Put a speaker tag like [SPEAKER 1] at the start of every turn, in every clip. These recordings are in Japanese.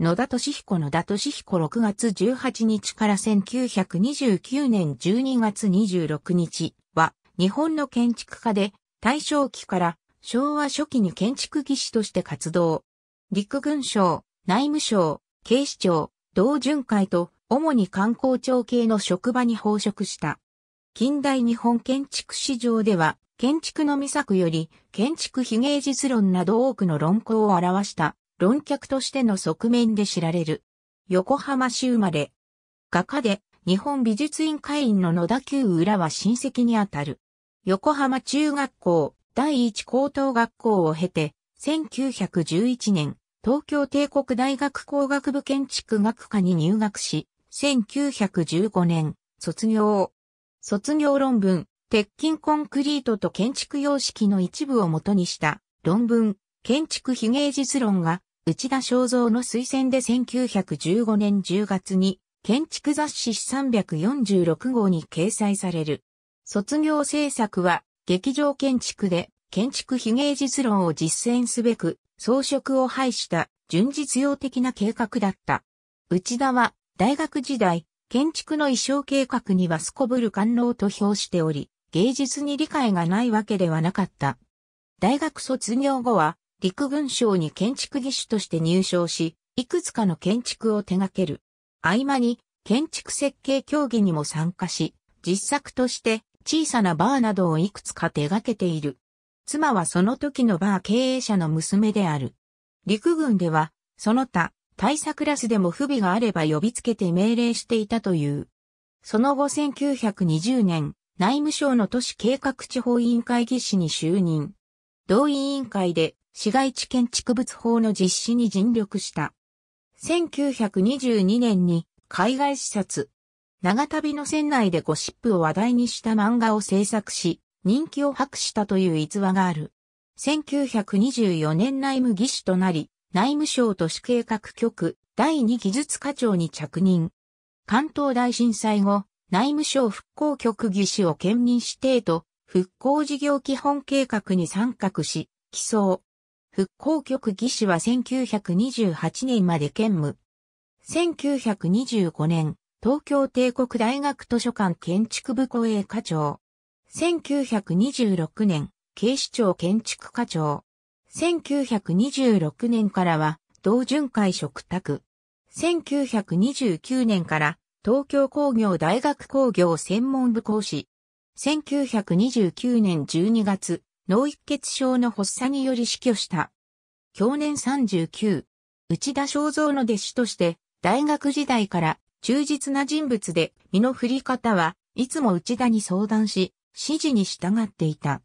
[SPEAKER 1] 野田俊彦野田俊彦6月18日から1929年12月26日は日本の建築家で大正期から昭和初期に建築技師として活動。陸軍省、内務省、警視庁、同巡会と主に観光庁系の職場に放職した。近代日本建築史上では建築の未作より建築非芸術論など多くの論考を表した論客としての側面で知られる。横浜市生まれ。画家で日本美術院会員の野田久浦は親戚にあたる。横浜中学校第一高等学校を経て、1911年、東京帝国大学工学部建築学科に入学し、1915年、卒業。卒業論文、鉄筋コンクリートと建築様式の一部を元にした論文、建築非芸術論が内田正造の推薦で1915年10月に建築雑誌346号に掲載される。卒業制作は劇場建築で建築非芸術論を実践すべく装飾を廃した純実用的な計画だった。内田は大学時代建築の衣装計画にはすこぶる官能と評しており芸術に理解がないわけではなかった。大学卒業後は陸軍省に建築技師として入省し、いくつかの建築を手掛ける。合間に建築設計協議にも参加し、実作として小さなバーなどをいくつか手掛けている。妻はその時のバー経営者の娘である。陸軍では、その他、大佐クラスでも不備があれば呼びつけて命令していたという。その後1920年、内務省の都市計画地方委員会技師に就任。同委員会で市街地建築物法の実施に尽力した。1922年に海外視察、長旅の船内でゴシップを話題にした漫画を制作し、人気を博したという逸話がある。1924年内務技師となり、内務省都市計画局第2技術課長に着任。関東大震災後、内務省復興局技師を兼任指定と、復興事業基本計画に参画し、起草、復興局技師は1928年まで兼務。1925年、東京帝国大学図書館建築部公営課長。1926年、警視庁建築課長。1926年からは、同巡回嘱託。1929年から、東京工業大学工業専門部講師。1929年12月、脳一血症の発作により死去した。去年39、内田正造の弟子として、大学時代から忠実な人物で、身の振り方はいつも内田に相談し、指示に従っていた。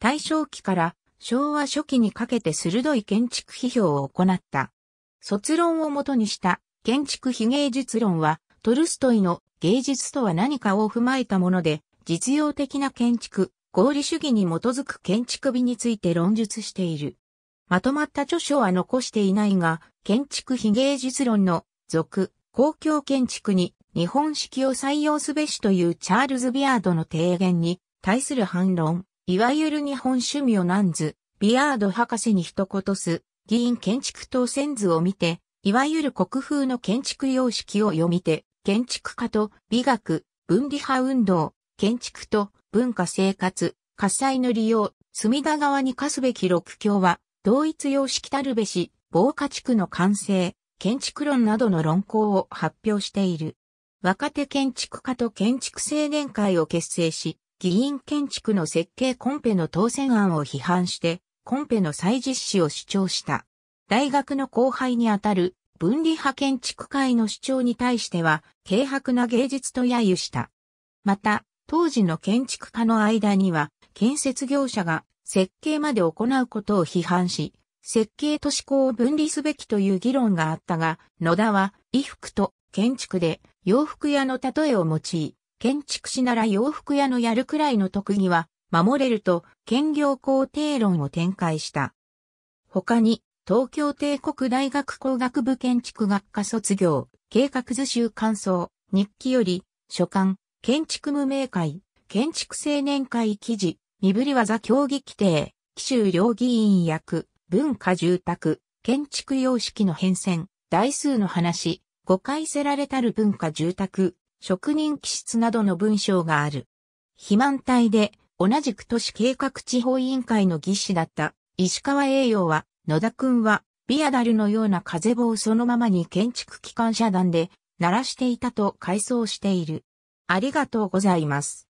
[SPEAKER 1] 大正期から昭和初期にかけて鋭い建築批評を行った。卒論をもとにした建築非芸術論は、トルストイの芸術とは何かを踏まえたもので、実用的な建築、合理主義に基づく建築美について論述している。まとまった著書は残していないが、建築非芸術論の俗、公共建築に日本式を採用すべしというチャールズ・ビアードの提言に対する反論、いわゆる日本趣味をなんず、ビアード博士に一言す、議員建築当選図を見て、いわゆる国風の建築様式を読みて、建築家と美学、分離派運動、建築と文化生活、火災の利用、隅田川に課すべき六教は、同一様式たるべし、防火地区の完成、建築論などの論考を発表している。若手建築家と建築青年会を結成し、議員建築の設計コンペの当選案を批判して、コンペの再実施を主張した。大学の後輩にあたる分離派建築会の主張に対しては、軽薄な芸術と揶揄した。また、当時の建築家の間には、建設業者が設計まで行うことを批判し、設計と思工を分離すべきという議論があったが、野田は衣服と建築で洋服屋の例えを用い、建築士なら洋服屋のやるくらいの特技は守れると兼業肯定論を展開した。他に、東京帝国大学工学部建築学科卒業、計画図集感想、日記より、書簡、建築無名会、建築青年会記事、身振り技協議規定、紀州両議員役、文化住宅、建築様式の変遷、台数の話、誤解せられたる文化住宅、職人気質などの文章がある。肥満体で、同じく都市計画地方委員会の技師だった石川栄洋は、野田くんは、ビアダルのような風棒をそのままに建築機関遮断で、鳴らしていたと回想している。ありがとうございます。